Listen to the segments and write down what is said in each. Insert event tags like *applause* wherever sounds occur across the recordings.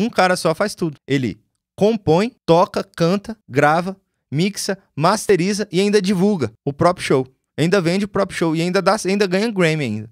Um cara só faz tudo. Ele compõe, toca, canta, grava, mixa, masteriza e ainda divulga o próprio show. Ainda vende o próprio show e ainda, dá, ainda ganha Grammy ainda.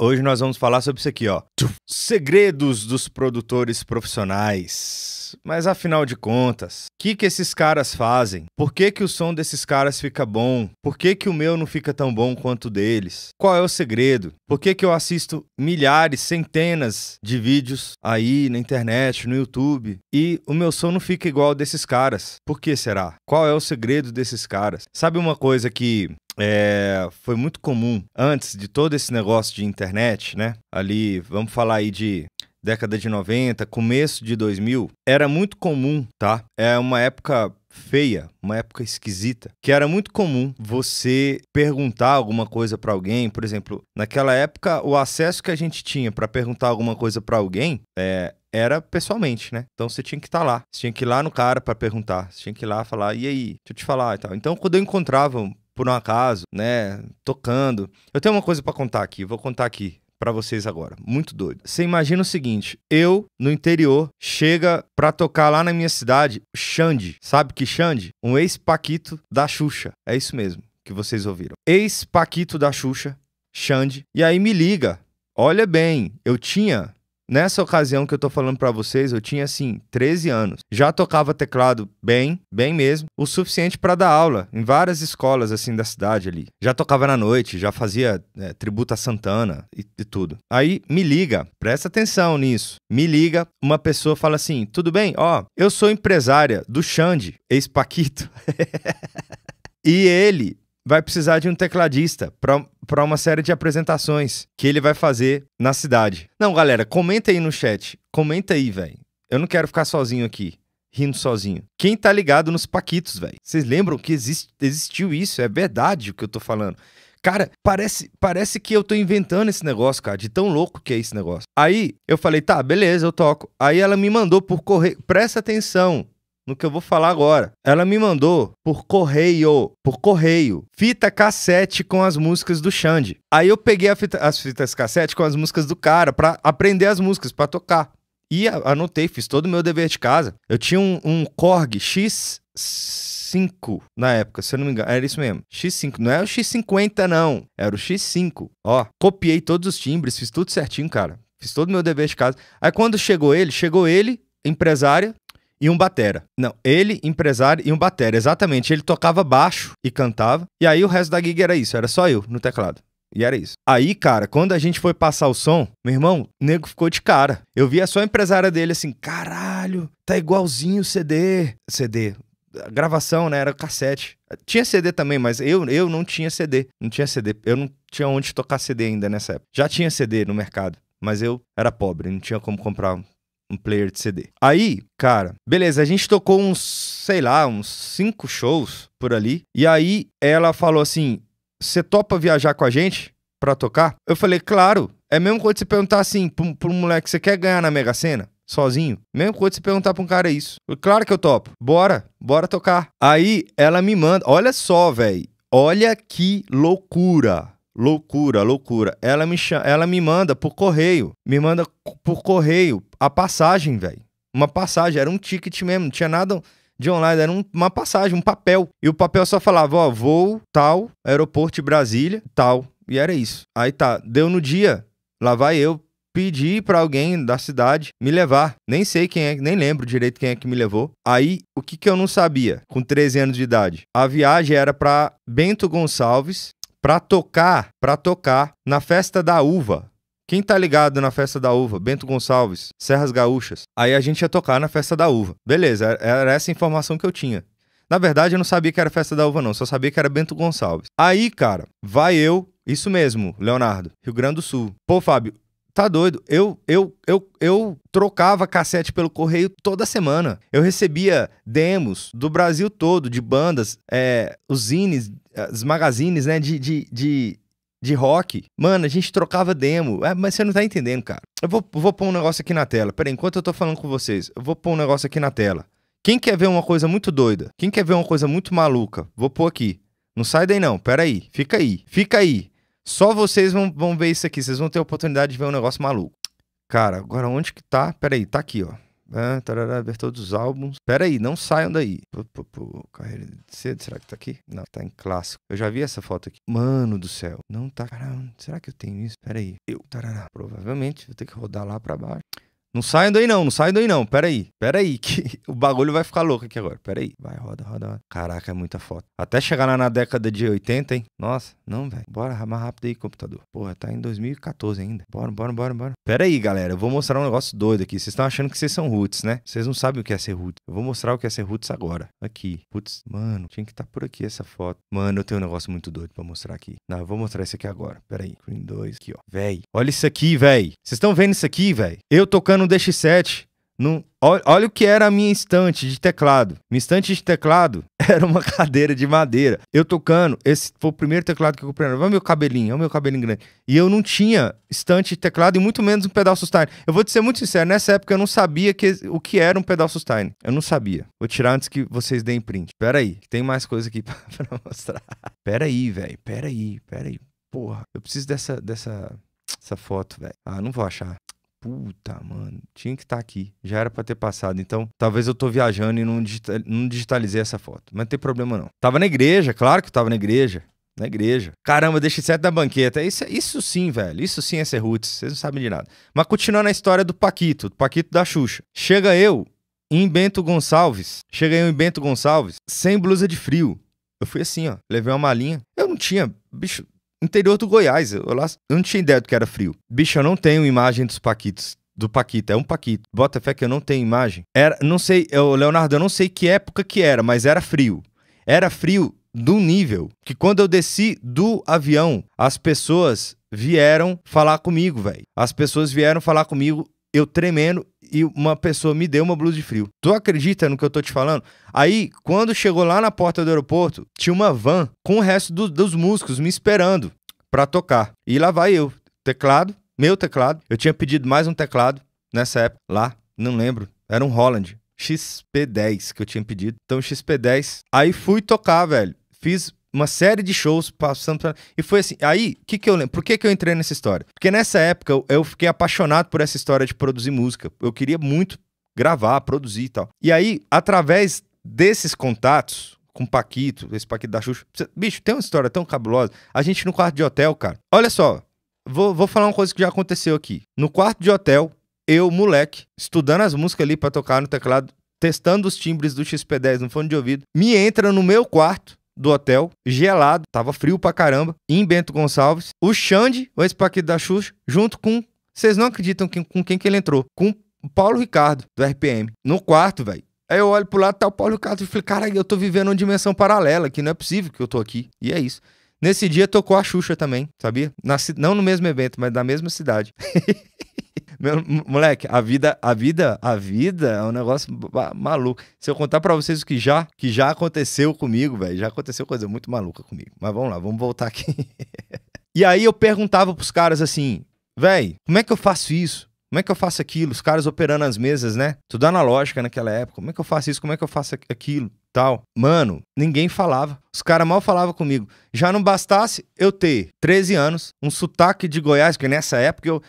Hoje nós vamos falar sobre isso aqui, ó. Segredos dos produtores profissionais. Mas afinal de contas, o que, que esses caras fazem? Por que, que o som desses caras fica bom? Por que, que o meu não fica tão bom quanto o deles? Qual é o segredo? Por que, que eu assisto milhares, centenas de vídeos aí na internet, no YouTube, e o meu som não fica igual ao desses caras? Por que será? Qual é o segredo desses caras? Sabe uma coisa que é, foi muito comum antes de todo esse negócio de internet, né? Ali, vamos falar aí de década de 90, começo de 2000, era muito comum, tá? É uma época feia, uma época esquisita, que era muito comum você perguntar alguma coisa para alguém, por exemplo, naquela época o acesso que a gente tinha para perguntar alguma coisa para alguém é, era pessoalmente, né? Então você tinha que estar tá lá, você tinha que ir lá no cara para perguntar, você tinha que ir lá falar e aí, deixa eu te falar e tal. Então quando eu encontrava por um acaso, né, tocando, eu tenho uma coisa para contar aqui, vou contar aqui para vocês agora. Muito doido. Você imagina o seguinte: eu, no interior, chega pra tocar lá na minha cidade, Xande. Sabe que Xande? Um ex-paquito da Xuxa. É isso mesmo que vocês ouviram. Ex-paquito da Xuxa, Xande. E aí me liga. Olha bem, eu tinha Nessa ocasião que eu tô falando para vocês, eu tinha assim 13 anos. Já tocava teclado bem, bem mesmo, o suficiente para dar aula em várias escolas assim da cidade ali. Já tocava na noite, já fazia é, tributa Santana e, e tudo. Aí me liga, presta atenção nisso. Me liga, uma pessoa fala assim: "Tudo bem? Ó, eu sou empresária do Xande, ex-Paquito." *laughs* e ele vai precisar de um tecladista para uma série de apresentações que ele vai fazer na cidade. Não, galera, comenta aí no chat. Comenta aí, velho. Eu não quero ficar sozinho aqui, rindo sozinho. Quem tá ligado nos Paquitos, velho? Vocês lembram que existiu isso? É verdade o que eu tô falando. Cara, parece, parece que eu tô inventando esse negócio, cara, de tão louco que é esse negócio. Aí eu falei, tá, beleza, eu toco. Aí ela me mandou por correio, presta atenção, no que eu vou falar agora. Ela me mandou por correio, por correio, fita cassete com as músicas do Xande. Aí eu peguei fita, as fitas cassete com as músicas do cara para aprender as músicas, para tocar. E anotei, fiz todo o meu dever de casa. Eu tinha um, um Korg X 5 na época, se eu não me engano. Era isso mesmo. X5. Não é o X50, não. Era o X5. Ó, copiei todos os timbres, fiz tudo certinho, cara. Fiz todo o meu dever de casa. Aí quando chegou ele, chegou ele, empresária, e um batera. Não, ele, empresário e um batera, exatamente. Ele tocava baixo e cantava, e aí o resto da gig era isso, era só eu no teclado. E era isso. Aí, cara, quando a gente foi passar o som, meu irmão, o nego ficou de cara. Eu via só a empresária dele assim, caralho, tá igualzinho o CD. CD. A gravação, né? Era cassete. Tinha CD também, mas eu, eu não tinha CD. Não tinha CD. Eu não tinha onde tocar CD ainda nessa época. Já tinha CD no mercado, mas eu era pobre, não tinha como comprar um player de CD. Aí, cara, beleza, a gente tocou uns, sei lá, uns cinco shows por ali. E aí ela falou assim: Você topa viajar com a gente pra tocar? Eu falei, claro. É mesmo quando você perguntar assim pro, pro moleque, você quer ganhar na Mega Sena? Sozinho? Mesmo quando você perguntar pra um cara isso. Eu, claro que eu topo. Bora, bora tocar. Aí ela me manda. Olha só, velho. Olha que loucura. Loucura, loucura. Ela me, chama, ela me manda por correio. Me manda por correio a passagem, velho. Uma passagem, era um ticket mesmo, não tinha nada de online, era um, uma passagem, um papel. E o papel só falava, ó, voo, tal, aeroporto de Brasília, tal. E era isso. Aí tá, deu no dia, lá vai eu pedir para alguém da cidade me levar. Nem sei quem é, nem lembro direito quem é que me levou. Aí, o que que eu não sabia com 13 anos de idade? A viagem era para Bento Gonçalves, para tocar, para tocar na festa da uva. Quem tá ligado na festa da uva? Bento Gonçalves, Serras Gaúchas. Aí a gente ia tocar na festa da uva. Beleza, é, era essa informação que eu tinha. Na verdade, eu não sabia que era festa da uva, não. Só sabia que era Bento Gonçalves. Aí, cara, vai eu. Isso mesmo, Leonardo, Rio Grande do Sul. Pô, Fábio, Tá doido? Eu, eu, eu, eu trocava cassete pelo correio toda semana. Eu recebia demos do Brasil todo, de bandas, é, os zines, os magazines, né, de, de, de, de rock. Mano, a gente trocava demo. É, mas você não tá entendendo, cara. Eu vou, vou pôr um negócio aqui na tela. Peraí, enquanto eu tô falando com vocês, eu vou pôr um negócio aqui na tela. Quem quer ver uma coisa muito doida? Quem quer ver uma coisa muito maluca? Vou pôr aqui. Não sai daí não, peraí. Fica aí, fica aí. Só vocês vão, vão ver isso aqui. Vocês vão ter a oportunidade de ver um negócio maluco. Cara, agora onde que tá? Peraí, tá aqui, ó. Ah, tarará, ver todos os álbuns. Peraí, não saiam daí. Pô, pô, pô, carreira de cedo, será que tá aqui? Não, tá em clássico. Eu já vi essa foto aqui. Mano do céu. Não tá. Caramba, será que eu tenho isso? Peraí. Eu, tarará. Provavelmente vou ter que rodar lá pra baixo. Não saiam daí não, não saiam daí não. Pera aí, pera aí, *laughs* que o bagulho vai ficar louco aqui agora. Pera aí, vai, roda, roda, roda. Caraca, é muita foto. Até chegar lá na década de 80, hein? Nossa, não, velho. Bora, mais rápido aí, computador. Porra, tá em 2014 ainda. Bora, bora, bora, bora. Pera aí, galera, eu vou mostrar um negócio doido aqui. Vocês estão achando que vocês são roots, né? Vocês não sabem o que é ser roots. Eu vou mostrar o que é ser roots agora. Aqui. Putz, mano, tinha que estar tá por aqui essa foto. Mano, eu tenho um negócio muito doido pra mostrar aqui. Não, eu vou mostrar isso aqui agora. Pera aí. Green 2, aqui, ó. Véi, olha isso aqui, véi. Vocês estão vendo isso aqui, véi? Eu tocando no DX7, no, olha, o que era a minha estante de teclado. Minha estante de teclado *laughs* era uma cadeira de madeira. Eu tocando, esse foi o primeiro teclado que eu comprei. Olha o meu cabelinho, olha o meu cabelinho grande. E eu não tinha estante de teclado e muito menos um pedal sustain. Eu vou te ser muito sincero, nessa época eu não sabia que, o que era um pedal sustain. Eu não sabia. Vou tirar antes que vocês deem print. Pera aí, tem mais coisa aqui *laughs* pra, pra mostrar. Pera aí, velho. Pera aí, pera aí. Porra, eu preciso dessa, dessa, essa foto, velho. Ah, não vou achar puta, mano, tinha que estar tá aqui. Já era para ter passado. Então, talvez eu tô viajando e não, digital, não digitalizei essa foto. Mas não tem problema, não. Tava na igreja, claro que eu tava na igreja. Na igreja. Caramba, deixei certo na banqueta. Isso, isso sim, velho. Isso sim é ser roots. Vocês não sabem de nada. Mas continuando a história do Paquito, do Paquito da Xuxa. Chega eu em Bento Gonçalves. Chega eu em Bento Gonçalves sem blusa de frio. Eu fui assim, ó. Levei uma malinha. Eu não tinha, bicho, interior do Goiás. Eu, lá, eu não tinha ideia do que era frio. Bicho, eu não tenho imagem dos Paquitos. Do Paquito, é um Paquito. Bota fé que eu não tenho imagem. Era, não sei, eu, Leonardo, eu não sei que época que era, mas era frio. Era frio do nível que quando eu desci do avião, as pessoas vieram falar comigo, velho. As pessoas vieram falar comigo, eu tremendo e uma pessoa me deu uma blusa de frio. Tu acredita no que eu tô te falando? Aí, quando chegou lá na porta do aeroporto, tinha uma van com o resto do, dos músicos me esperando para tocar. E lá vai eu, teclado, meu teclado. Eu tinha pedido mais um teclado nessa época, lá, não lembro, era um Holland XP10 que eu tinha pedido. Então XP10. Aí fui tocar, velho. Fiz uma série de shows passando pra... e foi assim aí que que eu lembro por que que eu entrei nessa história porque nessa época eu fiquei apaixonado por essa história de produzir música eu queria muito gravar produzir e tal e aí através desses contatos com Paquito esse Paquito da Xuxa bicho tem uma história tão cabulosa a gente no quarto de hotel cara olha só vou, vou falar uma coisa que já aconteceu aqui no quarto de hotel eu moleque estudando as músicas ali para tocar no teclado testando os timbres do XP10 no fone de ouvido me entra no meu quarto do hotel, gelado, tava frio pra caramba, em Bento Gonçalves. O Xande, o ex-paquete da Xuxa, junto com. Vocês não acreditam que, com quem que ele entrou? Com o Paulo Ricardo, do RPM. No quarto, velho. Aí eu olho pro lado, tá o Paulo Ricardo e falei, cara, eu tô vivendo uma dimensão paralela, que não é possível que eu tô aqui. E é isso. Nesse dia tocou a Xuxa também, sabia? Na, não no mesmo evento, mas da mesma cidade. *laughs* Meu, moleque, a vida, a vida, a vida é um negócio maluco. Se eu contar para vocês o que já, que já aconteceu comigo, velho, já aconteceu coisa muito maluca comigo. Mas vamos lá, vamos voltar aqui. *laughs* e aí eu perguntava pros caras assim, velho, como é que eu faço isso? Como é que eu faço aquilo? Os caras operando as mesas, né? Tudo analógica naquela época. Como é que eu faço isso? Como é que eu faço aquilo? Tal. Mano, ninguém falava. Os caras mal falavam comigo. Já não bastasse eu ter 13 anos, um sotaque de Goiás, que nessa época eu,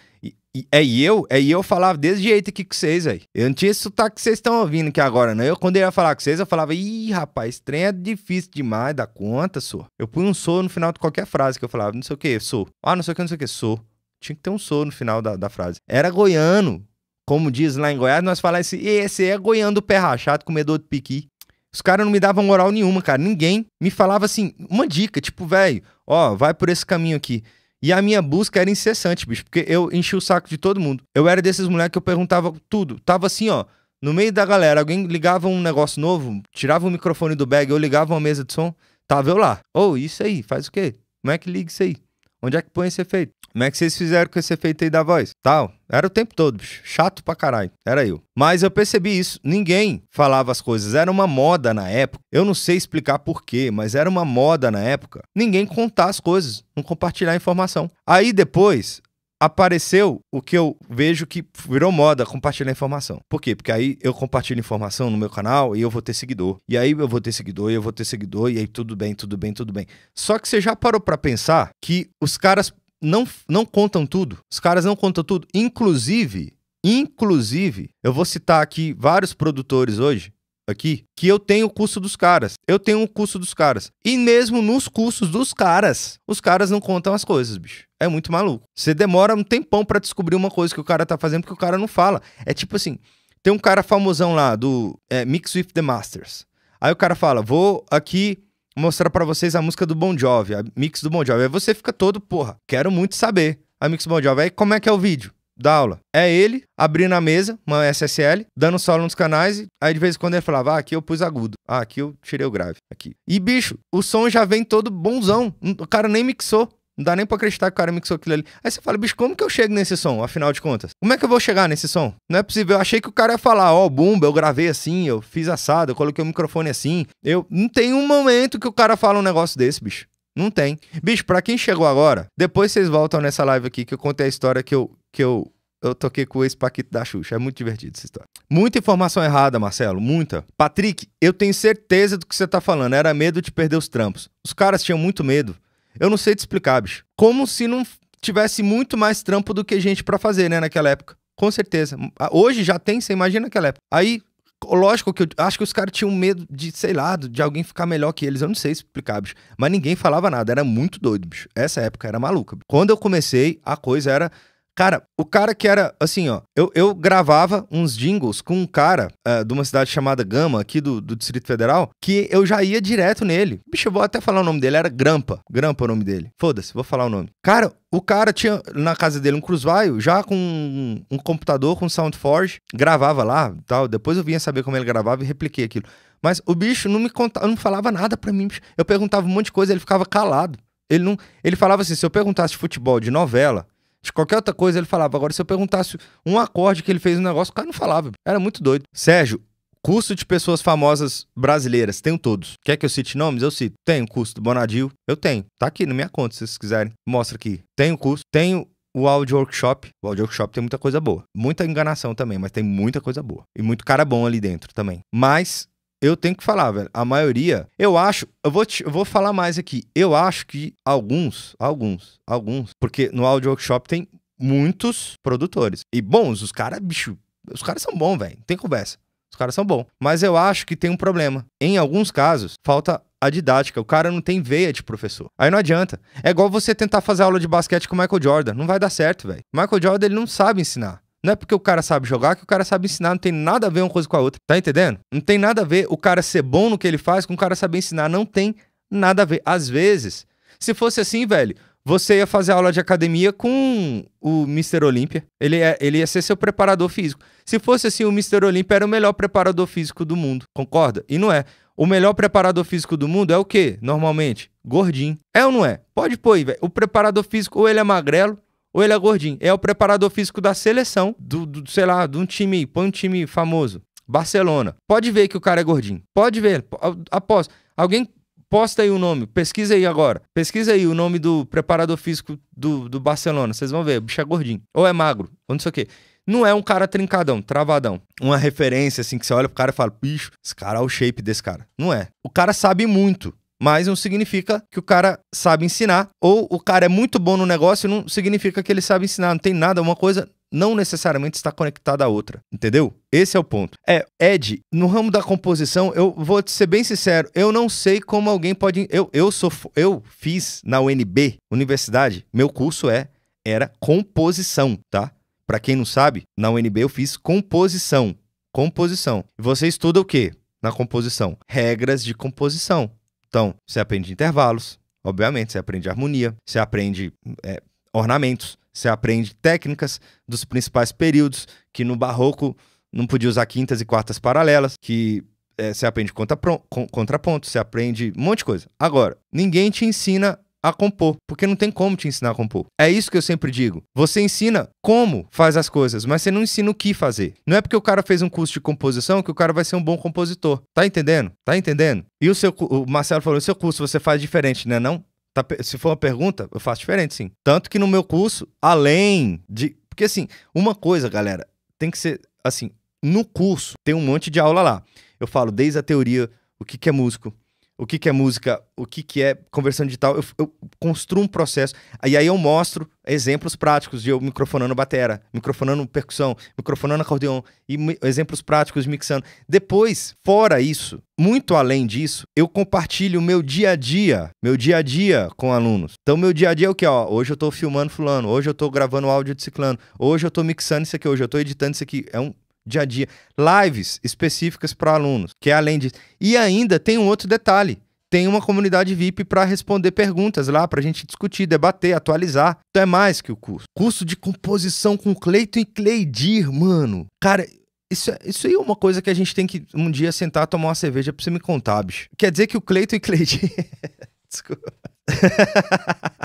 é eu, é eu falava desse jeito aqui com vocês aí. Eu não tinha esse sotaque que vocês estão ouvindo aqui agora, não. Eu, quando eu ia falar com vocês, eu falava, ih, rapaz, trem é difícil demais, dá conta, sou. Eu punho um sou no final de qualquer frase que eu falava, não sei o que, sou. Ah, não sei o que, não sei o que, sou. Tinha que ter um sou no final da, da frase. Era goiano. Como diz lá em Goiás, nós falamos assim, esse é goiano do pé rachado, comedor de piqui. Os caras não me davam moral nenhuma, cara. Ninguém me falava assim, uma dica, tipo, velho, ó, vai por esse caminho aqui. E a minha busca era incessante, bicho, porque eu enchi o saco de todo mundo. Eu era desses moleques que eu perguntava tudo. Tava assim, ó, no meio da galera, alguém ligava um negócio novo, tirava o microfone do bag, eu ligava uma mesa de som, tava eu lá. Ô, oh, isso aí, faz o quê? Como é que liga isso aí? Onde é que põe esse efeito? Como é que vocês fizeram com esse efeito aí da voz? Tal. Era o tempo todo, bicho. Chato pra caralho. Era eu. Mas eu percebi isso. Ninguém falava as coisas. Era uma moda na época. Eu não sei explicar porquê, mas era uma moda na época. Ninguém contar as coisas, não compartilhar informação. Aí depois, apareceu o que eu vejo que virou moda, compartilhar informação. Por quê? Porque aí eu compartilho informação no meu canal e eu vou ter seguidor. E aí eu vou ter seguidor, e eu vou ter seguidor, e aí tudo bem, tudo bem, tudo bem. Só que você já parou para pensar que os caras não, não contam tudo. Os caras não contam tudo. Inclusive, inclusive, eu vou citar aqui vários produtores hoje aqui que eu tenho o custo dos caras. Eu tenho o custo dos caras. E mesmo nos custos dos caras, os caras não contam as coisas, bicho. É muito maluco. Você demora um tempão para descobrir uma coisa que o cara tá fazendo porque o cara não fala. É tipo assim, tem um cara famosão lá do é, Mix with the Masters. Aí o cara fala: "Vou aqui mostrar para vocês a música do Bon Jovi, a mix do Bon Jovi". Aí você fica todo, porra, quero muito saber a mix do Bon Jovi. Aí como é que é o vídeo? da aula. É ele abrindo a mesa, uma SSL, dando solo nos canais, aí de vez em quando ele falava, ah, aqui eu pus agudo, ah, aqui eu tirei o grave, aqui. E bicho, o som já vem todo bonzão, o cara nem mixou. Não dá nem pra acreditar que o cara mixou aquilo ali. Aí você fala, bicho, como que eu chego nesse som, afinal de contas? Como é que eu vou chegar nesse som? Não é possível. Eu achei que o cara ia falar, ó, oh, bumba, eu gravei assim, eu fiz assado, eu coloquei o microfone assim. Eu. Não tem um momento que o cara fala um negócio desse, bicho. Não tem. Bicho, pra quem chegou agora, depois vocês voltam nessa live aqui que eu contei a história que eu, que eu, eu toquei com o ex-Paquito da Xuxa. É muito divertido essa história. Muita informação errada, Marcelo, muita. Patrick, eu tenho certeza do que você tá falando. Era medo de perder os trampos. Os caras tinham muito medo. Eu não sei te explicar, bicho. Como se não tivesse muito mais trampo do que gente para fazer, né, naquela época. Com certeza. Hoje já tem, você imagina naquela época. Aí, lógico que eu acho que os caras tinham medo de, sei lá, de alguém ficar melhor que eles. Eu não sei explicar, bicho. Mas ninguém falava nada. Era muito doido, bicho. Essa época era maluca. Bicho. Quando eu comecei, a coisa era Cara, o cara que era assim, ó. Eu, eu gravava uns jingles com um cara uh, de uma cidade chamada Gama, aqui do, do Distrito Federal, que eu já ia direto nele. Bicho, eu vou até falar o nome dele, era Grampa. Grampa é o nome dele. Foda-se, vou falar o nome. Cara, o cara tinha na casa dele um Cruzvaio, já com um, um computador, com Soundforge, gravava lá tal. Depois eu vinha saber como ele gravava e repliquei aquilo. Mas o bicho não me contava, não falava nada pra mim. Bicho. Eu perguntava um monte de coisa, ele ficava calado. Ele não, ele falava assim, se eu perguntasse futebol de novela, de qualquer outra coisa ele falava. Agora, se eu perguntasse um acorde que ele fez no negócio, o cara não falava. Era muito doido. Sérgio, Curso de pessoas famosas brasileiras, tenho todos. Quer que eu cite nomes? Eu cito. Tenho o curso do Bonadio, eu tenho. Tá aqui na minha conta, se vocês quiserem. Mostra aqui. Tenho o curso, tenho o Audio Workshop. O Audio Workshop tem muita coisa boa. Muita enganação também, mas tem muita coisa boa. E muito cara bom ali dentro também. Mas eu tenho que falar, velho. A maioria, eu acho, eu vou, te, eu vou falar mais aqui. Eu acho que alguns, alguns, alguns, porque no Audio Workshop tem muitos produtores. E bons, os caras, bicho, os caras são bons, velho. Tem conversa. Os caras são bons. Mas eu acho que tem um problema. Em alguns casos, falta a didática. O cara não tem veia de professor. Aí não adianta. É igual você tentar fazer aula de basquete com o Michael Jordan. Não vai dar certo, velho. Michael Jordan, ele não sabe ensinar. Não é porque o cara sabe jogar que o cara sabe ensinar, não tem nada a ver uma coisa com a outra. Tá entendendo? Não tem nada a ver o cara ser bom no que ele faz com o cara saber ensinar, não tem nada a ver. Às vezes, se fosse assim, velho, você ia fazer aula de academia com o Mr. Olímpia. Ele, é, ele ia ser seu preparador físico. Se fosse assim, o Mr. Olímpia era o melhor preparador físico do mundo, concorda? E não é. O melhor preparador físico do mundo é o quê, normalmente? Gordinho. É ou não é? Pode pôr aí, velho. O preparador físico, ou ele é magrelo, ou ele é gordinho. É o preparador físico da seleção, do, do sei lá, de um time, põe um time famoso, Barcelona. Pode ver que o cara é gordinho. Pode ver, após. Alguém posta aí o nome, pesquisa aí agora. Pesquisa aí o nome do preparador físico do, do Barcelona, vocês vão ver, o bicho é gordinho. Ou é magro, ou não sei o quê. Não é um cara trincadão, travadão. Uma referência, assim, que você olha pro cara e fala, bicho, esse cara é o shape desse cara. Não é. O cara sabe muito mas não significa que o cara sabe ensinar, ou o cara é muito bom no negócio, não significa que ele sabe ensinar, não tem nada, uma coisa não necessariamente está conectada à outra, entendeu? Esse é o ponto. É, Ed, no ramo da composição, eu vou te ser bem sincero, eu não sei como alguém pode, eu eu sou eu fiz na UNB, universidade, meu curso é era composição, tá? Para quem não sabe, na UNB eu fiz composição, composição. E você estuda o quê? Na composição, regras de composição. Então, você aprende intervalos, obviamente, você aprende harmonia, você aprende é, ornamentos, você aprende técnicas dos principais períodos, que no barroco não podia usar quintas e quartas paralelas, que é, você aprende contraponto, você aprende um monte de coisa. Agora, ninguém te ensina a compor, porque não tem como te ensinar a compor. É isso que eu sempre digo. Você ensina como faz as coisas, mas você não ensina o que fazer. Não é porque o cara fez um curso de composição que o cara vai ser um bom compositor. Tá entendendo? Tá entendendo? E o seu o Marcelo falou, o seu curso você faz diferente, né, não? Tá, se for uma pergunta, eu faço diferente, sim. Tanto que no meu curso, além de porque assim, uma coisa, galera, tem que ser assim, no curso tem um monte de aula lá. Eu falo desde a teoria, o que, que é músico, o que, que é música, o que, que é conversão digital. Eu, eu, construo um processo. E aí eu mostro exemplos práticos de eu microfonando batera, microfonando percussão, microfonando acordeão e exemplos práticos mixando. Depois, fora isso, muito além disso, eu compartilho o meu dia a dia, meu dia a dia com alunos. Então, meu dia a dia é o que? hoje eu tô filmando fulano, hoje eu tô gravando áudio de ciclano, hoje eu tô mixando isso aqui, hoje eu tô editando isso aqui. É um dia a dia, lives específicas para alunos, que é além disso. E ainda tem um outro detalhe. Tem uma comunidade VIP para responder perguntas lá, para a gente discutir, debater, atualizar. Então é mais que o curso. Curso de composição com Cleiton e Cleidir, mano. Cara, isso, é, isso aí é uma coisa que a gente tem que um dia sentar, tomar uma cerveja pra você me contar, bicho. Quer dizer que o Cleiton e Cleidir. *laughs* Desculpa. *laughs*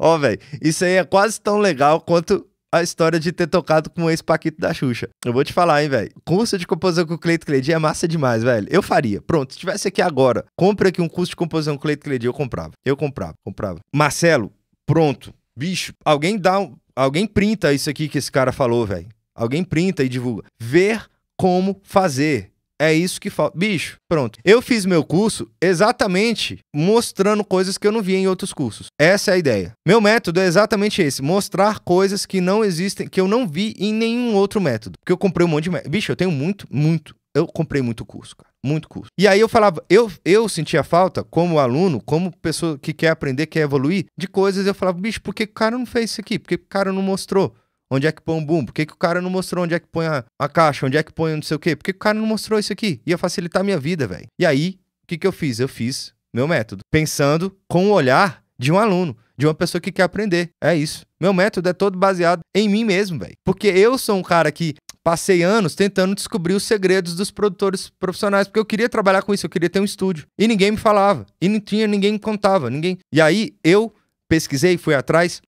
Ó, oh, velho, isso aí é quase tão legal quanto a história de ter tocado com o ex-paquito da Xuxa. Eu vou te falar, hein, velho. Curso de composição com o Cleito Cleidi é massa demais, velho. Eu faria. Pronto, se tivesse aqui agora, compra aqui um curso de composição com o Cleito Cleidi, eu comprava. Eu comprava, comprava. Marcelo, pronto. Bicho, alguém dá um... alguém printa isso aqui que esse cara falou, velho. Alguém printa e divulga. Ver como fazer. É isso que falta. Bicho, pronto. Eu fiz meu curso exatamente mostrando coisas que eu não via em outros cursos. Essa é a ideia. Meu método é exatamente esse: mostrar coisas que não existem, que eu não vi em nenhum outro método. Porque eu comprei um monte de. Método. Bicho, eu tenho muito, muito. Eu comprei muito curso, cara. Muito curso. E aí eu falava, eu, eu sentia falta, como aluno, como pessoa que quer aprender, quer evoluir, de coisas. Eu falava, bicho, por que o cara não fez isso aqui? Por que o cara não mostrou? Onde é que põe o boom? Por que, que o cara não mostrou onde é que põe a, a caixa? Onde é que põe não sei o quê? Por que, que o cara não mostrou isso aqui? Ia facilitar a minha vida, velho. E aí, o que, que eu fiz? Eu fiz meu método, pensando com o olhar de um aluno, de uma pessoa que quer aprender. É isso. Meu método é todo baseado em mim mesmo, velho. Porque eu sou um cara que passei anos tentando descobrir os segredos dos produtores profissionais, porque eu queria trabalhar com isso, eu queria ter um estúdio. E ninguém me falava, e não tinha, ninguém me contava, ninguém. E aí eu pesquisei, fui atrás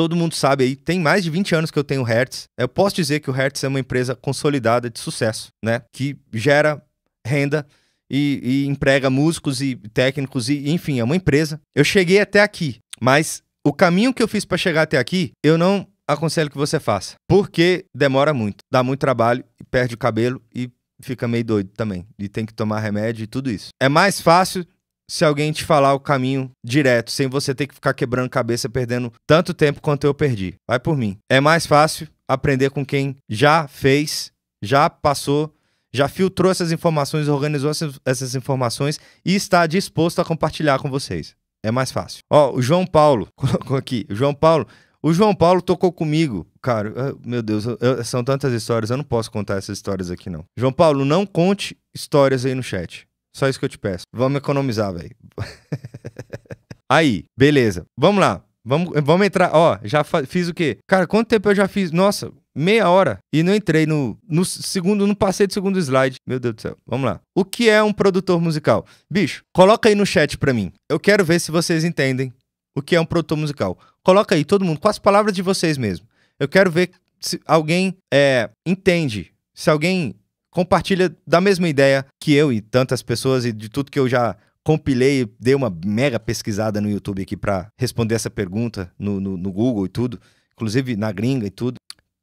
todo mundo sabe aí, tem mais de 20 anos que eu tenho Hertz. Eu posso dizer que o Hertz é uma empresa consolidada de sucesso, né? Que gera renda e, e emprega músicos e técnicos e enfim, é uma empresa. Eu cheguei até aqui, mas o caminho que eu fiz para chegar até aqui, eu não aconselho que você faça, porque demora muito, dá muito trabalho, perde o cabelo e fica meio doido também. E tem que tomar remédio e tudo isso. É mais fácil se alguém te falar o caminho direto, sem você ter que ficar quebrando cabeça, perdendo tanto tempo quanto eu perdi. Vai por mim. É mais fácil aprender com quem já fez, já passou, já filtrou essas informações, organizou essas informações e está disposto a compartilhar com vocês. É mais fácil. Ó, o João Paulo *laughs* colocou aqui. O João Paulo, o João Paulo tocou comigo. Cara, meu Deus, eu, são tantas histórias, eu não posso contar essas histórias aqui não. João Paulo, não conte histórias aí no chat. Só isso que eu te peço. Vamos economizar, velho. *laughs* Aí, beleza. Vamos lá. Vamos, vamos entrar. Ó, já fiz o quê? Cara, quanto tempo eu já fiz? Nossa, meia hora. E não entrei no, no segundo, não passei do segundo slide. Meu Deus do céu. Vamos lá. O que é um produtor musical? Bicho, coloca aí no chat pra mim. Eu quero ver se vocês entendem o que é um produtor musical. Coloca aí, todo mundo, com as palavras de vocês mesmo. Eu quero ver se alguém é, entende, se alguém compartilha da mesma ideia que eu e tantas pessoas e de tudo que eu já compilei, dei uma mega pesquisada no YouTube aqui para responder essa pergunta no, no, no, Google e tudo, inclusive na gringa e tudo.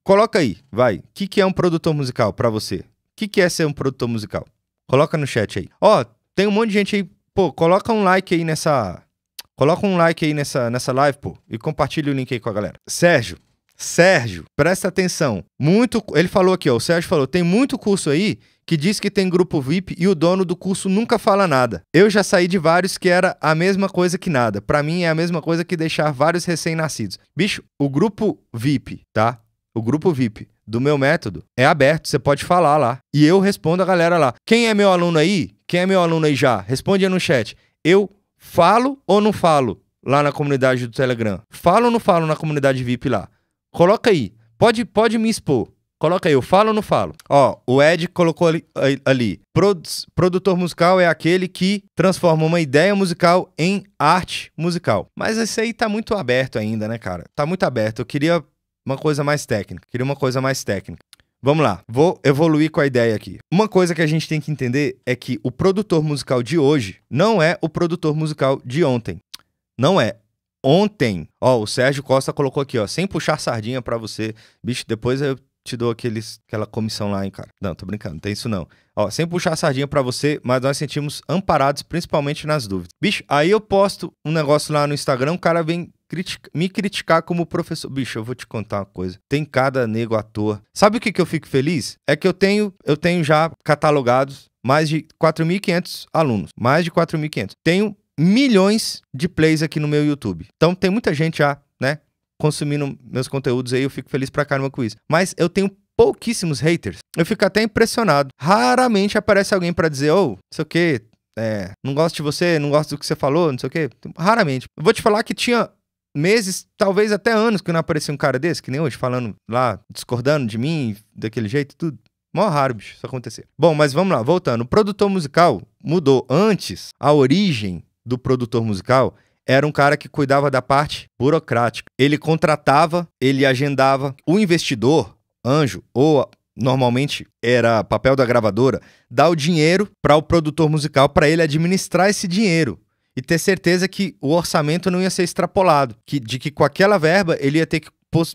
Coloca aí, vai. O que, que é um produtor musical para você? O que, que é ser um produtor musical? Coloca no chat aí. Ó, oh, tem um monte de gente aí. Pô, coloca um like aí nessa. Coloca um like aí nessa, nessa live, pô, e compartilha o link aí com a galera. Sérgio, Sérgio, presta atenção. Muito, ele falou aqui, ó, o Sérgio falou, tem muito curso aí que diz que tem grupo VIP e o dono do curso nunca fala nada. Eu já saí de vários que era a mesma coisa que nada. Para mim é a mesma coisa que deixar vários recém-nascidos. Bicho, o grupo VIP, tá? O grupo VIP do meu método é aberto, você pode falar lá. E eu respondo a galera lá. Quem é meu aluno aí? Quem é meu aluno aí já? Responde aí no chat. Eu falo ou não falo lá na comunidade do Telegram? Falo ou não falo na comunidade VIP lá? Coloca aí. Pode, pode me expor. Coloca aí, eu falo ou não falo? Ó, o Ed colocou ali, ali. produtor musical é aquele que transforma uma ideia musical em arte musical. Mas esse aí tá muito aberto ainda, né, cara? Tá muito aberto. Eu queria uma coisa mais técnica. Queria uma coisa mais técnica. Vamos lá, vou evoluir com a ideia aqui. Uma coisa que a gente tem que entender é que o produtor musical de hoje não é o produtor musical de ontem. Não é ontem, ó, o Sérgio Costa colocou aqui, ó, sem puxar sardinha para você. Bicho, depois eu te dou aqueles, aquela comissão lá, hein, cara. Não, tô brincando, não tem isso não. Ó, sem puxar sardinha para você, mas nós sentimos amparados, principalmente nas dúvidas. Bicho, aí eu posto um negócio lá no Instagram, o cara vem critica, me criticar como professor. Bicho, eu vou te contar uma coisa. Tem cada nego à toa. Sabe o que, que eu fico feliz? É que eu tenho, eu tenho já catalogados mais de 4.500 alunos. Mais de 4.500. Tenho milhões de plays aqui no meu YouTube. Então tem muita gente já, né, consumindo meus conteúdos aí, eu fico feliz pra caramba com isso. Mas eu tenho pouquíssimos haters. Eu fico até impressionado. Raramente aparece alguém para dizer, ô, oh, não sei o que, é, não gosto de você, não gosto do que você falou, não sei o que. Raramente. vou te falar que tinha meses, talvez até anos que não aparecia um cara desse, que nem hoje, falando lá, discordando de mim, daquele jeito, tudo. Mó raro, bicho, isso acontecer. Bom, mas vamos lá, voltando. O produtor musical mudou antes a origem do produtor musical era um cara que cuidava da parte burocrática. Ele contratava, ele agendava. O investidor, anjo, ou normalmente era papel da gravadora, dá o dinheiro para o produtor musical para ele administrar esse dinheiro e ter certeza que o orçamento não ia ser extrapolado, que, de que com aquela verba ele ia ter que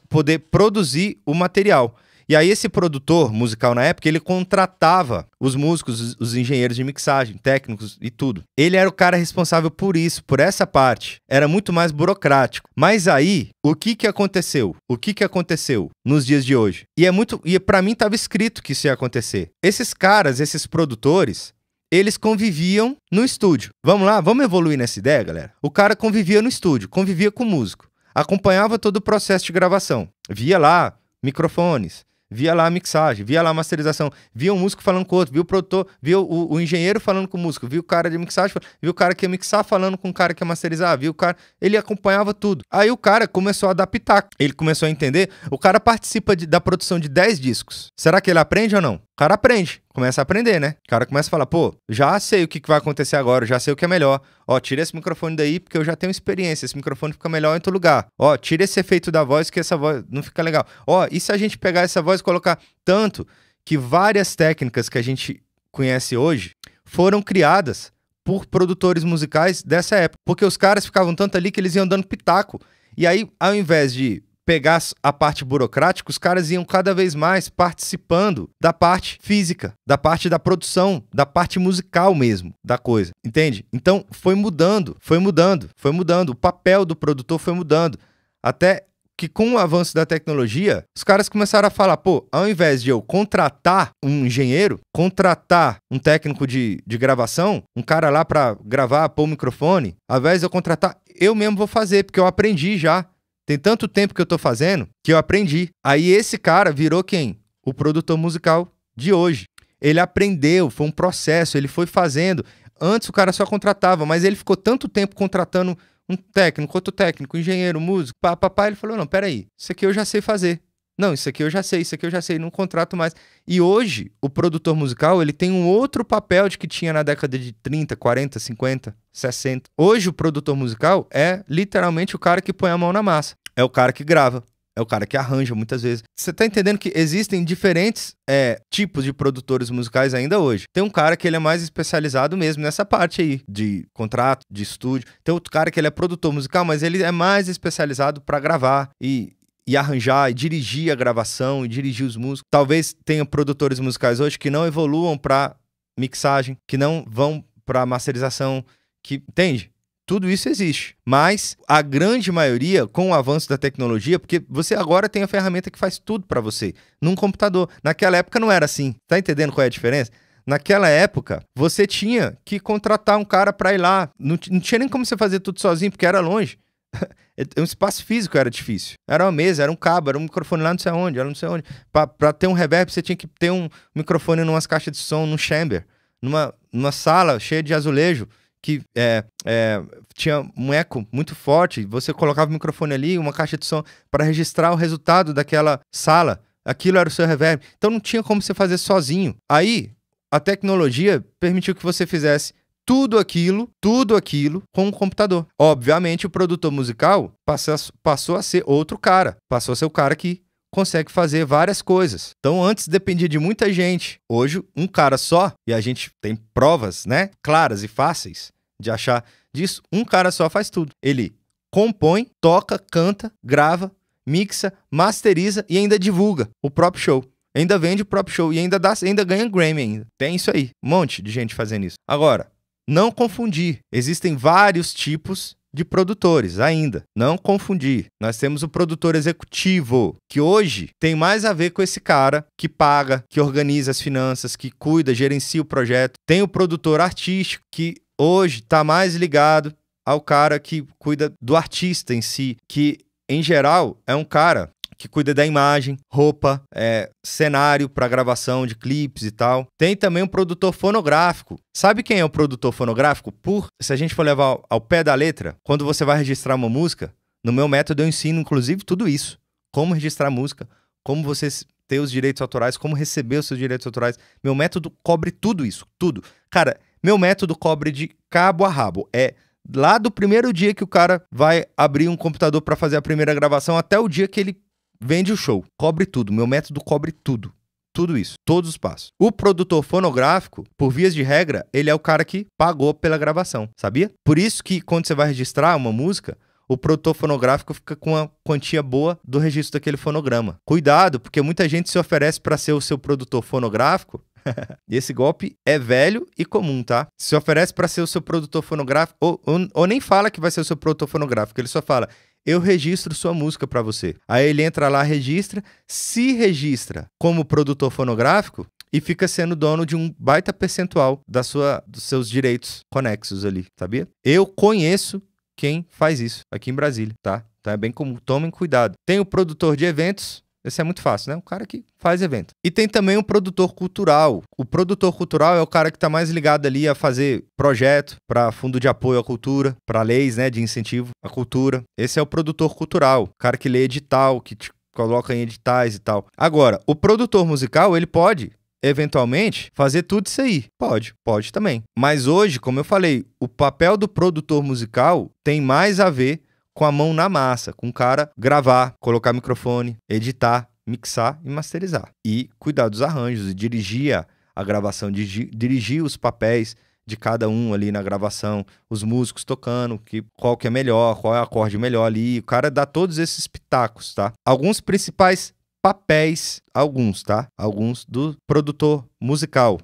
poder produzir o material. E aí esse produtor musical na época, ele contratava os músicos, os engenheiros de mixagem, técnicos e tudo. Ele era o cara responsável por isso, por essa parte. Era muito mais burocrático. Mas aí, o que que aconteceu? O que que aconteceu nos dias de hoje? E é muito, e para mim estava escrito que isso ia acontecer. Esses caras, esses produtores, eles conviviam no estúdio. Vamos lá, vamos evoluir nessa ideia, galera. O cara convivia no estúdio, convivia com o músico, acompanhava todo o processo de gravação, via lá microfones, via lá a mixagem, via lá a masterização, via um músico falando com outro, via o produtor, via o, o engenheiro falando com o músico, via o cara de mixagem, via o cara que ia mixar falando com o cara que ia masterizar, via o cara. Ele acompanhava tudo. Aí o cara começou a adaptar. Ele começou a entender. O cara participa de, da produção de 10 discos. Será que ele aprende ou não? cara aprende, começa a aprender, né? O cara começa a falar, pô, já sei o que vai acontecer agora, já sei o que é melhor. Ó, tira esse microfone daí porque eu já tenho experiência, esse microfone fica melhor em outro lugar. Ó, tira esse efeito da voz que essa voz não fica legal. Ó, e se a gente pegar essa voz e colocar tanto que várias técnicas que a gente conhece hoje foram criadas por produtores musicais dessa época, porque os caras ficavam tanto ali que eles iam dando pitaco. E aí, ao invés de pegar a parte burocrática, os caras iam cada vez mais participando da parte física, da parte da produção, da parte musical mesmo da coisa, entende? Então foi mudando, foi mudando, foi mudando. O papel do produtor foi mudando. Até que com o avanço da tecnologia, os caras começaram a falar, pô, ao invés de eu contratar um engenheiro, contratar um técnico de, de gravação, um cara lá para gravar, pôr o microfone, ao invés de eu contratar, eu mesmo vou fazer, porque eu aprendi já. Tem tanto tempo que eu tô fazendo que eu aprendi. Aí esse cara virou quem? O produtor musical de hoje. Ele aprendeu, foi um processo, ele foi fazendo. Antes o cara só contratava, mas ele ficou tanto tempo contratando um técnico, outro técnico, engenheiro, músico, papapá. Ele falou: não, peraí, isso aqui eu já sei fazer. Não, isso aqui eu já sei, isso aqui eu já sei, não contrato mais. E hoje, o produtor musical, ele tem um outro papel de que tinha na década de 30, 40, 50, 60. Hoje, o produtor musical é literalmente o cara que põe a mão na massa. É o cara que grava, é o cara que arranja muitas vezes. Você tá entendendo que existem diferentes é, tipos de produtores musicais ainda hoje. Tem um cara que ele é mais especializado mesmo nessa parte aí, de contrato, de estúdio. Tem outro cara que ele é produtor musical, mas ele é mais especializado para gravar e e arranjar e dirigir a gravação e dirigir os músicos. Talvez tenha produtores musicais hoje que não evoluam para mixagem, que não vão para masterização, que entende? Tudo isso existe, mas a grande maioria com o avanço da tecnologia, porque você agora tem a ferramenta que faz tudo para você num computador. Naquela época não era assim. Tá entendendo qual é a diferença? Naquela época, você tinha que contratar um cara para ir lá. Não, não tinha nem como você fazer tudo sozinho, porque era longe. *laughs* É, um espaço físico era difícil. Era uma mesa, era um cabo, era um microfone lá não sei onde, era não sei onde. Pra, pra ter um reverb, você tinha que ter um microfone numas caixas de som, num chamber, numa, numa sala cheia de azulejo que é, é, tinha um eco muito forte. Você colocava o microfone ali, uma caixa de som, para registrar o resultado daquela sala. Aquilo era o seu reverb. Então não tinha como você fazer sozinho. Aí a tecnologia permitiu que você fizesse tudo aquilo, tudo aquilo com o computador. Obviamente, o produtor musical passa, passou a ser outro cara, passou a ser o cara que consegue fazer várias coisas. Então, antes dependia de muita gente. Hoje, um cara só, e a gente tem provas, né, claras e fáceis de achar disso, um cara só faz tudo. Ele compõe, toca, canta, grava, mixa, masteriza e ainda divulga o próprio show. Ainda vende o próprio show e ainda dá, ainda ganha Grammy ainda. Tem isso aí, um monte de gente fazendo isso. Agora, não confundir. Existem vários tipos de produtores ainda. Não confundir. Nós temos o produtor executivo, que hoje tem mais a ver com esse cara que paga, que organiza as finanças, que cuida, gerencia o projeto. Tem o produtor artístico, que hoje está mais ligado ao cara que cuida do artista em si, que em geral é um cara que cuida da imagem, roupa, é, cenário para gravação de clipes e tal. Tem também um produtor fonográfico. Sabe quem é o produtor fonográfico? Por se a gente for levar ao, ao pé da letra, quando você vai registrar uma música, no meu método eu ensino inclusive tudo isso, como registrar música, como você ter os direitos autorais, como receber os seus direitos autorais. Meu método cobre tudo isso, tudo. Cara, meu método cobre de cabo a rabo. É lá do primeiro dia que o cara vai abrir um computador para fazer a primeira gravação até o dia que ele Vende o show, cobre tudo. Meu método cobre tudo. Tudo isso, todos os passos. O produtor fonográfico, por vias de regra, ele é o cara que pagou pela gravação, sabia? Por isso que quando você vai registrar uma música, o produtor fonográfico fica com a quantia boa do registro daquele fonograma. Cuidado, porque muita gente se oferece para ser o seu produtor fonográfico. *laughs* Esse golpe é velho e comum, tá? Se oferece para ser o seu produtor fonográfico, ou, ou, ou nem fala que vai ser o seu produtor fonográfico, ele só fala: eu registro sua música para você. Aí ele entra lá, registra, se registra como produtor fonográfico e fica sendo dono de um baita percentual da sua, dos seus direitos conexos ali, sabia? Eu conheço quem faz isso aqui em Brasília, tá? Então é bem comum, tomem cuidado. Tem o produtor de eventos, esse é muito fácil, né? O cara que faz evento. E tem também o produtor cultural. O produtor cultural é o cara que está mais ligado ali a fazer projeto para fundo de apoio à cultura, para leis, né, de incentivo à cultura. Esse é o produtor cultural, o cara que lê edital, que te coloca em editais e tal. Agora, o produtor musical, ele pode eventualmente fazer tudo isso aí. Pode, pode também. Mas hoje, como eu falei, o papel do produtor musical tem mais a ver com a mão na massa, com o cara gravar, colocar microfone, editar, mixar e masterizar. E cuidar dos arranjos e dirigir a, gravação, dirigir, dirigir os papéis de cada um ali na gravação, os músicos tocando, que qual que é melhor, qual é o acorde melhor ali, o cara dá todos esses pitacos, tá? Alguns principais papéis, alguns, tá? Alguns do produtor musical.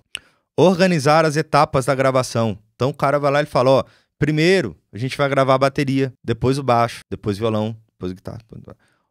Organizar as etapas da gravação. Então o cara vai lá e fala, ó, Primeiro, a gente vai gravar a bateria, depois o baixo, depois o violão, depois a guitarra.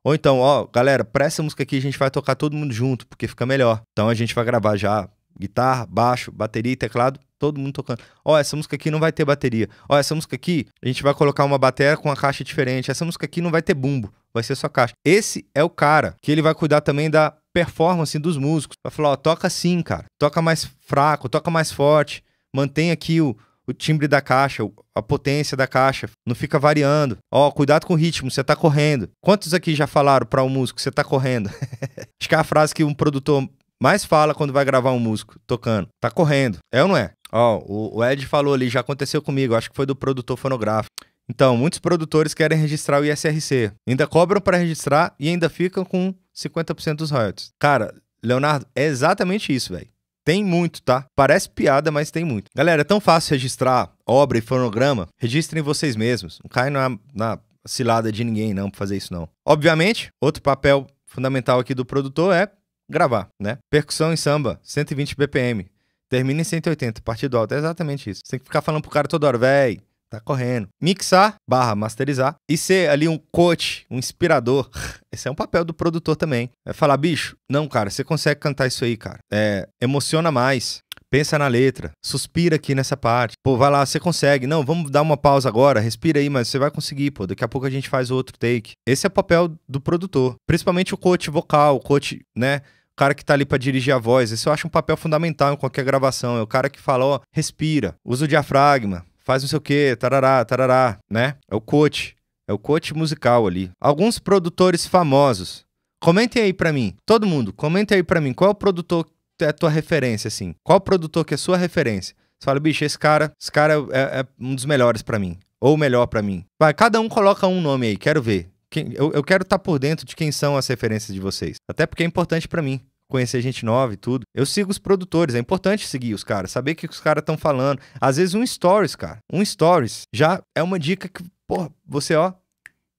Ou então, ó, galera, pra essa música aqui a gente vai tocar todo mundo junto, porque fica melhor. Então a gente vai gravar já guitarra, baixo, bateria e teclado, todo mundo tocando. Ó, essa música aqui não vai ter bateria. Ó, essa música aqui, a gente vai colocar uma bateria com uma caixa diferente. Essa música aqui não vai ter bumbo, vai ser só caixa. Esse é o cara que ele vai cuidar também da performance dos músicos. Vai falar, ó, toca assim, cara. Toca mais fraco, toca mais forte. Mantém aqui o, o timbre da caixa, a potência da caixa, não fica variando. Ó, oh, cuidado com o ritmo, você tá correndo. Quantos aqui já falaram para um músico você tá correndo? *laughs* Acho que é a frase que um produtor mais fala quando vai gravar um músico tocando. Tá correndo. É ou não é? Ó, oh, o Ed falou ali, já aconteceu comigo, acho que foi do produtor fonográfico. Então, muitos produtores querem registrar o ISRC, ainda cobram para registrar e ainda ficam com 50% dos royalties. Cara, Leonardo, é exatamente isso, velho. Tem muito, tá? Parece piada, mas tem muito. Galera, é tão fácil registrar obra e fonograma. Registrem vocês mesmos. Não cai na, na cilada de ninguém, não, pra fazer isso, não. Obviamente, outro papel fundamental aqui do produtor é gravar, né? Percussão em samba, 120 BPM. Termina em 180, partido alto. É exatamente isso. Você tem que ficar falando pro cara toda hora, véi, tá correndo. Mixar barra masterizar e ser ali um coach, um inspirador. *laughs* Esse é um papel do produtor também. É falar, bicho, não, cara, você consegue cantar isso aí, cara. É, emociona mais. Pensa na letra, suspira aqui nessa parte. Pô, vai lá, você consegue. Não, vamos dar uma pausa agora, respira aí, mas você vai conseguir, pô. Daqui a pouco a gente faz outro take. Esse é o papel do produtor, principalmente o coach vocal, o coach, né? O cara que tá ali para dirigir a voz. Esse eu acho um papel fundamental em qualquer gravação. É o cara que fala, ó, respira, usa o diafragma, faz não sei o quê, tarará, tarará, né? É o coach. É o coach musical ali. Alguns produtores famosos. Comentem aí para mim. Todo mundo, comentem aí para mim. Qual é o produtor que é a tua referência, assim? Qual o produtor que é a sua referência? Você fala, bicho, esse cara, esse cara é, é, é um dos melhores para mim. Ou o melhor para mim. Vai, cada um coloca um nome aí, quero ver. Quem, eu, eu, quero estar tá por dentro de quem são as referências de vocês. Até porque é importante para mim conhecer gente nova e tudo. Eu sigo os produtores, é importante seguir os caras, saber o que os caras estão falando. Às vezes um stories, cara, um stories já é uma dica que, porra, você ó,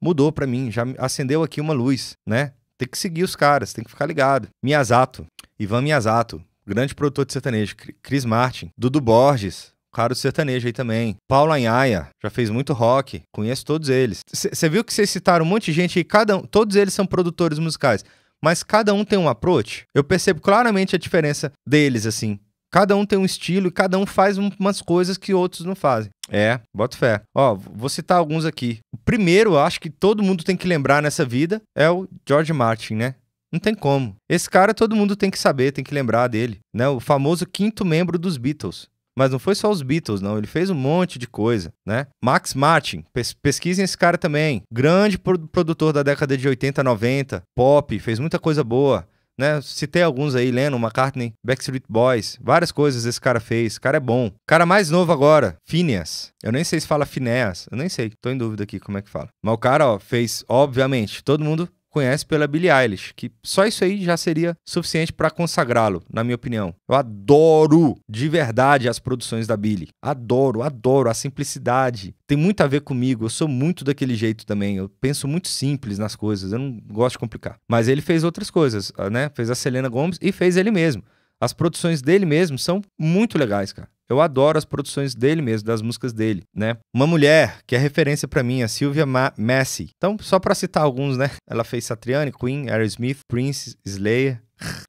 mudou para mim, já acendeu aqui uma luz, né? Tem que seguir os caras, tem que ficar ligado. Miyazato, Ivan Miyazato, grande produtor de sertanejo, Chris Martin, Dudu Borges, cara do sertanejo aí também. Paulo Anhaia, já fez muito rock, conheço todos eles. Você viu que vocês citaram um monte de gente aí, cada um, todos eles são produtores musicais mas cada um tem um approach. Eu percebo claramente a diferença deles, assim. Cada um tem um estilo e cada um faz umas coisas que outros não fazem. É, boto fé. Ó, vou citar alguns aqui. O primeiro, eu acho que todo mundo tem que lembrar nessa vida, é o George Martin, né? Não tem como. Esse cara todo mundo tem que saber, tem que lembrar dele, né? O famoso quinto membro dos Beatles. Mas não foi só os Beatles, não. Ele fez um monte de coisa, né? Max Martin, pes pesquisem esse cara também. Grande produtor da década de 80, 90, pop, fez muita coisa boa. Né? Citei alguns aí, Lennon, McCartney, Backstreet Boys, várias coisas esse cara fez. O cara é bom. O cara mais novo agora, Phineas. Eu nem sei se fala Phineas, eu nem sei, tô em dúvida aqui como é que fala. Mas o cara, ó, fez, obviamente, todo mundo conhece pela Billie Eilish, que só isso aí já seria suficiente para consagrá-lo, na minha opinião. Eu adoro de verdade as produções da Billie. Adoro, adoro a simplicidade. Tem muito a ver comigo, eu sou muito daquele jeito também. Eu penso muito simples nas coisas, eu não gosto de complicar. Mas ele fez outras coisas, né? Fez a Selena Gomes e fez ele mesmo. As produções dele mesmo são muito legais, cara. Eu adoro as produções dele mesmo, das músicas dele, né? Uma mulher que é referência para mim, a é Sylvia Ma Massey. Então, só para citar alguns, né? Ela fez Satriani, Queen, Aerosmith, Prince, Slayer.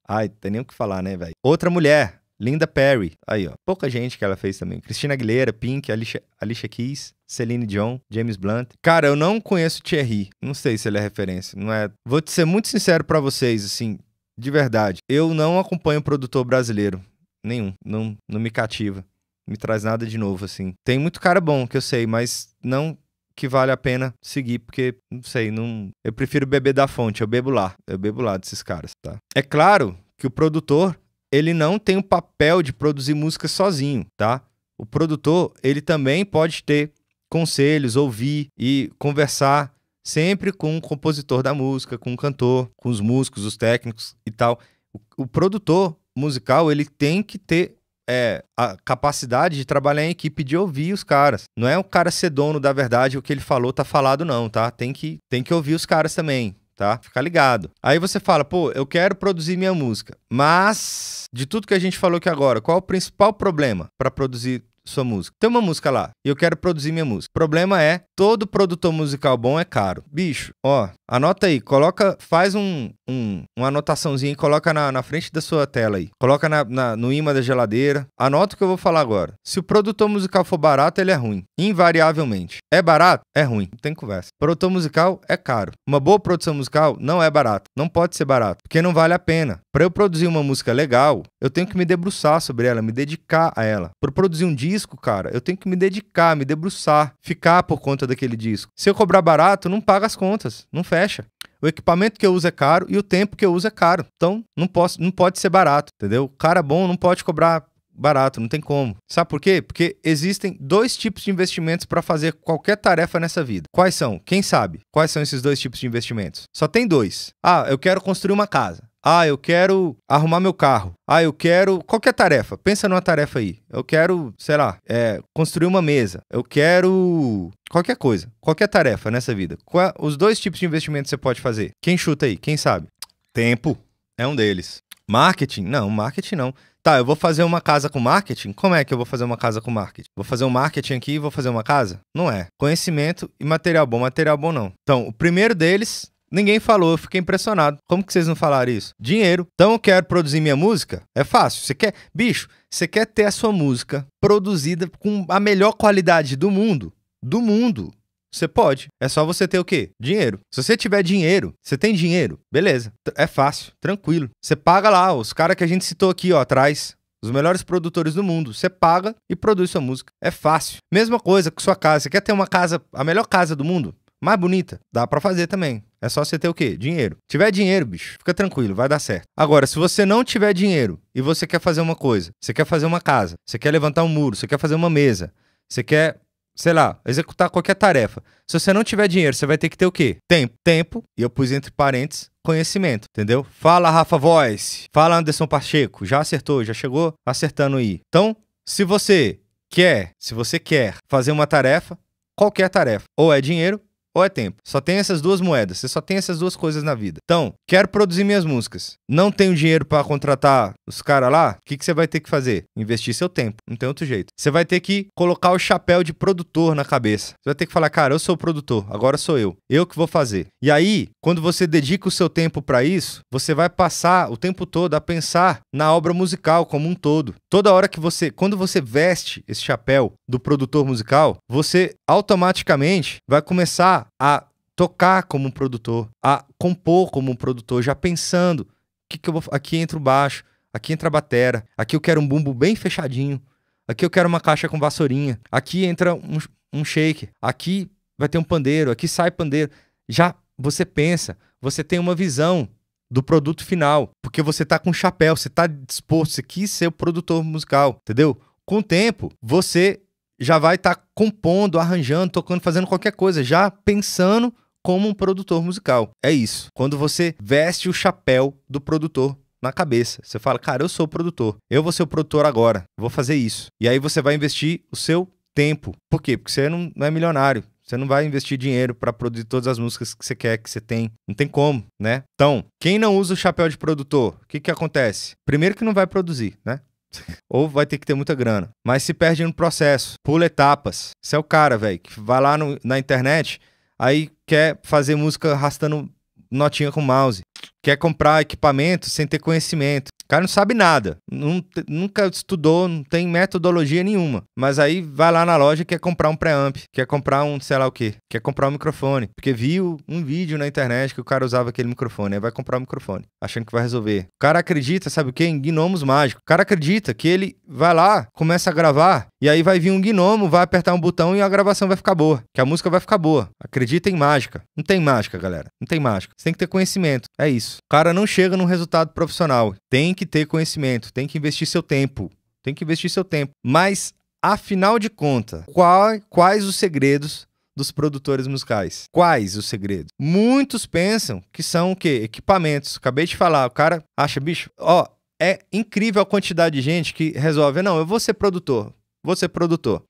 Ai, tem nem o que falar, né, velho? Outra mulher, Linda Perry. Aí, ó. Pouca gente que ela fez também. Cristina Aguilera, Pink, Alicia, Alicia Keys, Celine Dion, James Blunt. Cara, eu não conheço Thierry. Não sei se ele é referência. Não é. Vou te ser muito sincero para vocês, assim de verdade, eu não acompanho produtor brasileiro. Nenhum. Não, não me cativa. Me traz nada de novo, assim. Tem muito cara bom que eu sei, mas não que vale a pena seguir, porque, não sei, não. Eu prefiro beber da fonte, eu bebo lá. Eu bebo lá desses caras, tá? É claro que o produtor, ele não tem o papel de produzir música sozinho, tá? O produtor, ele também pode ter conselhos, ouvir e conversar sempre com o compositor da música, com o cantor, com os músicos, os técnicos e tal. O, o produtor musical, ele tem que ter é, a capacidade de trabalhar em equipe, de ouvir os caras. Não é o cara ser dono da verdade, o que ele falou tá falado não, tá? Tem que, tem que ouvir os caras também tá? Fica ligado. Aí você fala, pô, eu quero produzir minha música, mas de tudo que a gente falou aqui agora, qual é o principal problema para produzir sua música. Tem uma música lá, e eu quero produzir minha música. O problema é, todo produtor musical bom é caro. Bicho, ó, anota aí, coloca, faz um, um, uma anotaçãozinha e coloca na, na frente da sua tela aí. Coloca na, na, no imã da geladeira. Anota o que eu vou falar agora. Se o produtor musical for barato, ele é ruim. Invariavelmente. É barato? É ruim. Não tem conversa. Produtor musical é caro. Uma boa produção musical não é barata. Não pode ser barato. Porque não vale a pena. Para eu produzir uma música legal, eu tenho que me debruçar sobre ela, me dedicar a ela. Para produzir um disco, cara, eu tenho que me dedicar, me debruçar, ficar por conta daquele disco. Se eu cobrar barato, não paga as contas, não fecha. O equipamento que eu uso é caro e o tempo que eu uso é caro. Então, não, posso, não pode ser barato, entendeu? O cara bom não pode cobrar barato, não tem como. Sabe por quê? Porque existem dois tipos de investimentos para fazer qualquer tarefa nessa vida. Quais são? Quem sabe? Quais são esses dois tipos de investimentos? Só tem dois. Ah, eu quero construir uma casa. Ah, eu quero arrumar meu carro. Ah, eu quero. Qualquer é tarefa. Pensa numa tarefa aí. Eu quero, sei lá, é, construir uma mesa. Eu quero. Qualquer coisa. Qualquer tarefa nessa vida. Qual... Os dois tipos de investimento você pode fazer. Quem chuta aí? Quem sabe? Tempo é um deles. Marketing? Não, marketing não. Tá, eu vou fazer uma casa com marketing? Como é que eu vou fazer uma casa com marketing? Vou fazer um marketing aqui e vou fazer uma casa? Não é. Conhecimento e material bom. Material bom não. Então, o primeiro deles Ninguém falou, eu fiquei impressionado. Como que vocês não falaram isso? Dinheiro. Então eu quero produzir minha música? É fácil. Você quer. Bicho, você quer ter a sua música produzida com a melhor qualidade do mundo? Do mundo. Você pode. É só você ter o quê? Dinheiro. Se você tiver dinheiro, você tem dinheiro, beleza. É fácil, tranquilo. Você paga lá, os caras que a gente citou aqui, ó, atrás, os melhores produtores do mundo. Você paga e produz sua música. É fácil. Mesma coisa com sua casa. Você quer ter uma casa, a melhor casa do mundo? mais bonita. Dá para fazer também. É só você ter o quê? Dinheiro. Tiver dinheiro, bicho, fica tranquilo, vai dar certo. Agora, se você não tiver dinheiro e você quer fazer uma coisa, você quer fazer uma casa, você quer levantar um muro, você quer fazer uma mesa, você quer, sei lá, executar qualquer tarefa. Se você não tiver dinheiro, você vai ter que ter o quê? Tempo. Tempo, e eu pus entre parênteses, conhecimento, entendeu? Fala Rafa Voice, fala Anderson Pacheco, já acertou, já chegou acertando aí. Então, se você quer, se você quer fazer uma tarefa, qualquer tarefa, ou é dinheiro ou é tempo. Só tem essas duas moedas, você só tem essas duas coisas na vida. Então, quero produzir minhas músicas, não tenho dinheiro para contratar os caras lá, o que, que você vai ter que fazer? Investir seu tempo, não tem outro jeito. Você vai ter que colocar o chapéu de produtor na cabeça. Você vai ter que falar, cara, eu sou o produtor, agora sou eu, eu que vou fazer. E aí, quando você dedica o seu tempo para isso, você vai passar o tempo todo a pensar na obra musical como um todo. Toda hora que você, quando você veste esse chapéu do produtor musical, você automaticamente vai começar a tocar como um produtor, a compor como um produtor, já pensando que, que eu vou, aqui entra o baixo, aqui entra a batera, aqui eu quero um bumbo bem fechadinho, aqui eu quero uma caixa com vassourinha, aqui entra um, um shake, aqui vai ter um pandeiro, aqui sai pandeiro. Já você pensa, você tem uma visão do produto final, porque você tá com chapéu, você tá disposto, você quis ser o produtor musical, entendeu? Com o tempo, você já vai estar tá compondo, arranjando, tocando, fazendo qualquer coisa, já pensando como um produtor musical. É isso. Quando você veste o chapéu do produtor na cabeça, você fala: "Cara, eu sou o produtor. Eu vou ser o produtor agora. Vou fazer isso". E aí você vai investir o seu tempo. Por quê? Porque você não, não é milionário. Você não vai investir dinheiro para produzir todas as músicas que você quer, que você tem. Não tem como, né? Então, quem não usa o chapéu de produtor, o que, que acontece? Primeiro que não vai produzir, né? *laughs* Ou vai ter que ter muita grana. Mas se perde no processo, pula etapas. Você é o cara, velho, que vai lá no, na internet, aí quer fazer música arrastando notinha com mouse. Quer comprar equipamento sem ter conhecimento cara não sabe nada, não, nunca estudou, não tem metodologia nenhuma. Mas aí vai lá na loja e quer comprar um preamp, quer comprar um sei lá o quê, quer comprar um microfone, porque viu um vídeo na internet que o cara usava aquele microfone, aí vai comprar um microfone, achando que vai resolver. O cara acredita, sabe o quê? Em gnomos mágicos. O cara acredita que ele vai lá, começa a gravar e aí vai vir um gnomo, vai apertar um botão e a gravação vai ficar boa, que a música vai ficar boa. Acredita em mágica. Não tem mágica, galera. Não tem mágica. Você tem que ter conhecimento. É isso. O cara não chega num resultado profissional. Tem que ter conhecimento, tem que investir seu tempo. Tem que investir seu tempo. Mas afinal de contas, qual, quais os segredos dos produtores musicais. Quais os segredos? Muitos pensam que são o quê? Equipamentos. Acabei de falar, o cara acha, bicho, ó, é incrível a quantidade de gente que resolve, não, eu vou ser produtor. Você produtor.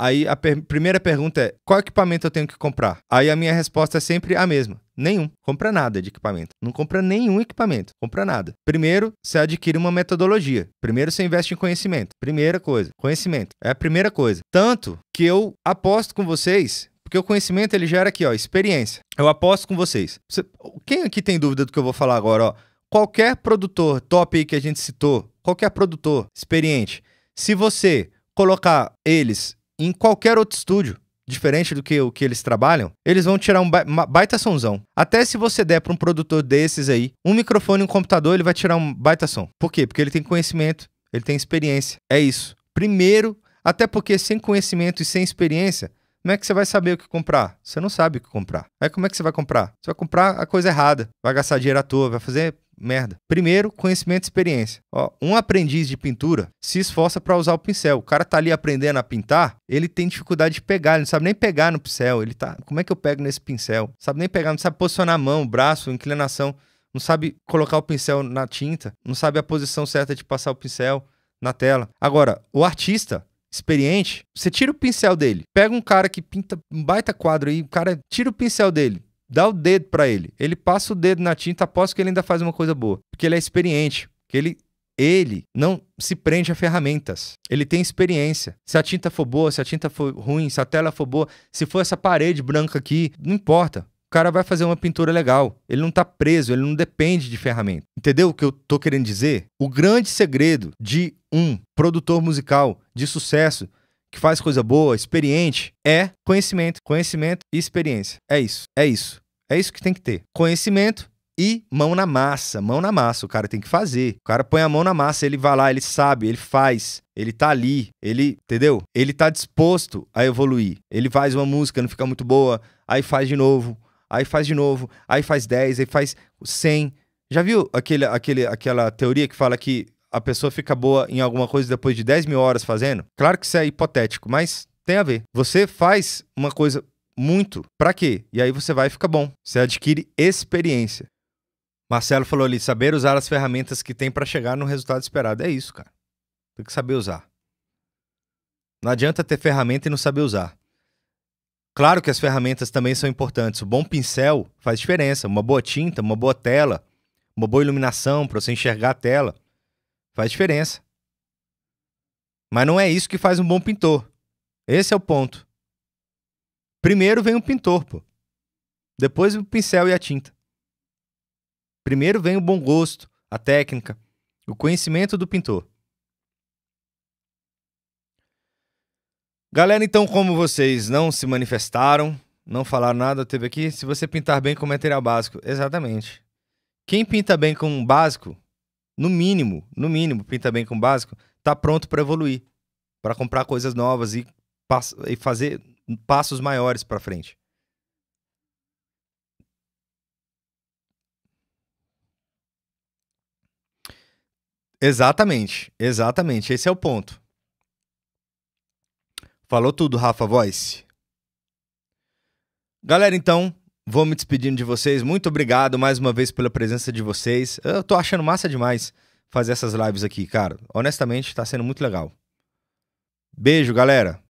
Aí a per primeira pergunta é: qual equipamento eu tenho que comprar? Aí a minha resposta é sempre a mesma: nenhum. Compra nada de equipamento. Não compra nenhum equipamento. Compra nada. Primeiro, você adquire uma metodologia. Primeiro, você investe em conhecimento. Primeira coisa: conhecimento. É a primeira coisa. Tanto que eu aposto com vocês porque o conhecimento ele gera aqui, ó, experiência. Eu aposto com vocês. Você, quem aqui tem dúvida do que eu vou falar agora, ó? Qualquer produtor top aí que a gente citou, qualquer produtor experiente, se você colocar eles em qualquer outro estúdio, diferente do que o que eles trabalham, eles vão tirar um ba baita somzão. Até se você der para um produtor desses aí, um microfone e um computador, ele vai tirar um baita som. Por quê? Porque ele tem conhecimento, ele tem experiência. É isso. Primeiro, até porque sem conhecimento e sem experiência, como é que você vai saber o que comprar? Você não sabe o que comprar. Aí como é que você vai comprar? Você vai comprar a coisa errada, vai gastar dinheiro à toa, vai fazer merda. Primeiro, conhecimento e experiência. Ó, um aprendiz de pintura se esforça para usar o pincel. O cara tá ali aprendendo a pintar, ele tem dificuldade de pegar, ele não sabe nem pegar no pincel. Ele tá, como é que eu pego nesse pincel? Não sabe nem pegar, não sabe posicionar a mão, o braço, a inclinação, não sabe colocar o pincel na tinta, não sabe a posição certa de passar o pincel na tela. Agora, o artista experiente, você tira o pincel dele. Pega um cara que pinta um baita quadro aí, o cara tira o pincel dele dá o dedo para ele. Ele passa o dedo na tinta, após que ele ainda faz uma coisa boa. Porque ele é experiente, que ele ele não se prende a ferramentas. Ele tem experiência. Se a tinta for boa, se a tinta for ruim, se a tela for boa, se for essa parede branca aqui, não importa. O cara vai fazer uma pintura legal. Ele não está preso, ele não depende de ferramenta. Entendeu o que eu tô querendo dizer? O grande segredo de um produtor musical de sucesso que faz coisa boa, experiente, é conhecimento, conhecimento e experiência. É isso, é isso. É isso que tem que ter. Conhecimento e mão na massa. Mão na massa, o cara tem que fazer. O cara põe a mão na massa, ele vai lá, ele sabe, ele faz, ele tá ali, ele, entendeu? Ele tá disposto a evoluir. Ele faz uma música, não fica muito boa, aí faz de novo, aí faz de novo, aí faz 10, aí faz 100. Já viu aquele, aquele, aquela teoria que fala que a pessoa fica boa em alguma coisa depois de 10 mil horas fazendo? Claro que isso é hipotético, mas tem a ver. Você faz uma coisa muito, para quê? E aí você vai e fica bom. Você adquire experiência. Marcelo falou ali, saber usar as ferramentas que tem para chegar no resultado esperado. É isso, cara. Tem que saber usar. Não adianta ter ferramenta e não saber usar. Claro que as ferramentas também são importantes. O bom pincel faz diferença, uma boa tinta, uma boa tela, uma boa iluminação para você enxergar a tela. Faz diferença. Mas não é isso que faz um bom pintor. Esse é o ponto. Primeiro vem o pintor, pô. Depois o pincel e a tinta. Primeiro vem o bom gosto, a técnica, o conhecimento do pintor. Galera, então, como vocês não se manifestaram, não falaram nada, teve aqui. Se você pintar bem com material básico, exatamente. Quem pinta bem com um básico no mínimo, no mínimo, pinta bem com o básico, tá pronto para evoluir, para comprar coisas novas e, e fazer passos maiores para frente. Exatamente, exatamente, esse é o ponto. Falou tudo, Rafa Voice. Galera, então, Vou me despedindo de vocês. Muito obrigado mais uma vez pela presença de vocês. Eu tô achando massa demais fazer essas lives aqui, cara. Honestamente, tá sendo muito legal. Beijo, galera.